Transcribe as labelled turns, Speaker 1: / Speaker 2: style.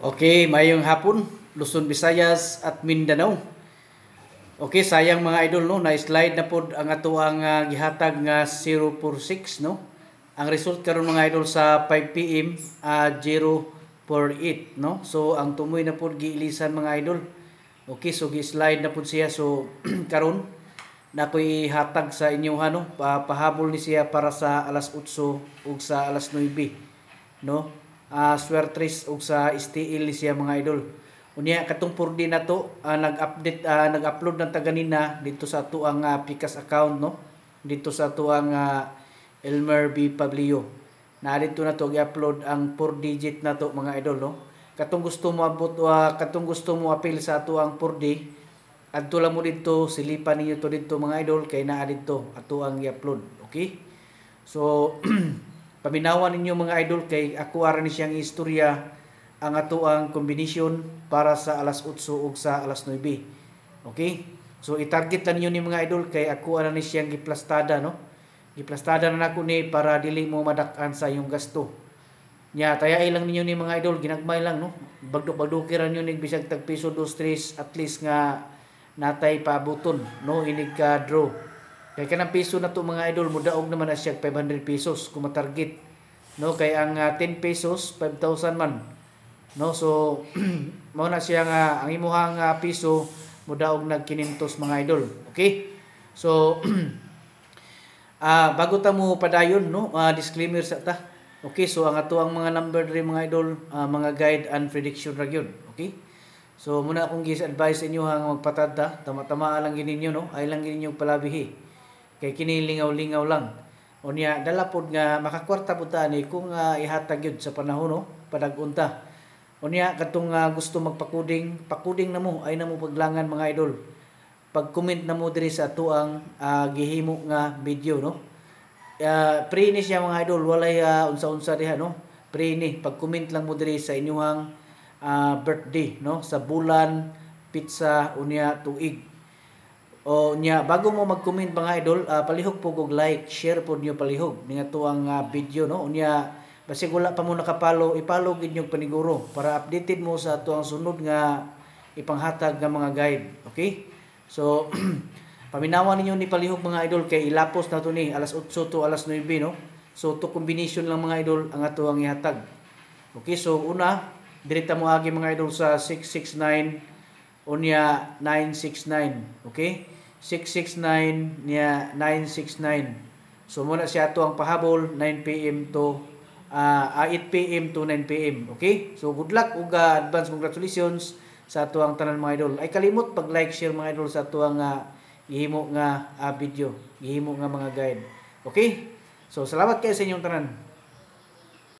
Speaker 1: Okay, mayong hapon, Luzon, Visayas at Mindanao. Okay, sayang mga idol no, na-slide na pod ang ato ang uh, gihatag nga 046 no. Ang result karon mga idol sa 5 PM uh, 048 no. So ang tumoy na pod giilisan mga idol. Okay, so gi-slide na pod siya so karon na ko ihatag sa inyo ha no, pahabol ni siya para sa alas 8 ug sa alas 9 no uh, swertres og sa STL siya mga idol. Unya katong purdi na to uh, nag-update uh, nag-upload ng taganina dito sa tuang uh, Picas account no. Dito sa tuang uh, Elmer B Pablio. Na dito na to gi-upload ang 4 digit na to mga idol no. Katong gusto mo abot uh, katong gusto mo apil sa tuang 4D adto lang mo dito silipan niyo to dito mga idol kay naa dito ato i-upload okay so Paminawan ninyo mga idol kay ako aran ni siyang istorya ang ato ang kombinasyon para sa alas 8 ug sa alas 9. Okay? So i-target lang niyo ni mga idol kay ako aran ni siyang giplastada no. Giplastada na nako ni para dili mo madak-an sa iyong gasto. Nya tayay lang ninyo ni mga idol ginagmay lang no. Bagdok-bagdukiran niyo ni bisag tag piso 2 3 at least nga natay pabuton no inig ka draw Kay kanang piso na to mga idol, mudaog naman na siya 500 pesos kung matarget. No, kay ang uh, ah, 10 pesos, 5,000 man. No, so mao na siya nga uh, ang imuhang uh, piso mudaog nag 500 mga idol. Okay? So uh, bago ta mo padayon no, uh, disclaimer sa ta. Okay, so ang ato ang mga number diri mga idol, uh, mga guide and prediction ra gyud. Okay? So muna akong gis advice inyo hang magpatada, tama-tama lang gininyo no, ay lang gininyo palabihi kay kinilingaw-lingaw lang unya dala pod nga makakwarta pud ta ni kung uh, ihatag yun sa panahon no padagunta unya katong uh, gusto magpakuding pakuding namo ay namo paglangan mga idol pag-comment na mo diri sa tuang uh, gihimo nga video no uh, pre ni siya mga idol walay uh, unsa-unsa diha no pre ni pag-comment lang mo diri sa inyuhang uh, birthday no sa bulan pizza unya tuig o nya, bago mo mag-comment mga idol, uh, palihog po kog like, share po niyo palihog nga tuang uh, ah, video no. Unya basi wala pa mo nakapalo, ipalo gid niyo paniguro para updated mo sa tuang sunod nga ipanghatag nga mga guide, okay? So paminawan ninyo ni palihog mga idol kay ilapos na to ni alas 8 to alas 9 no. So to combination lang mga idol ang ato ihatag. Okay, so una, direkta mo agi mga idol sa 669 unya 969 okay 669 niya 969 so muna siya to ang pahabol 9 pm to uh, 8 pm to 9 pm okay so good luck ug advance congratulations sa tuang tanan mga idol ay kalimot pag like share mga idol sa tuang uh, ah, gihimo nga uh, video gihimo nga mga guide okay so salamat kay sa inyong tanan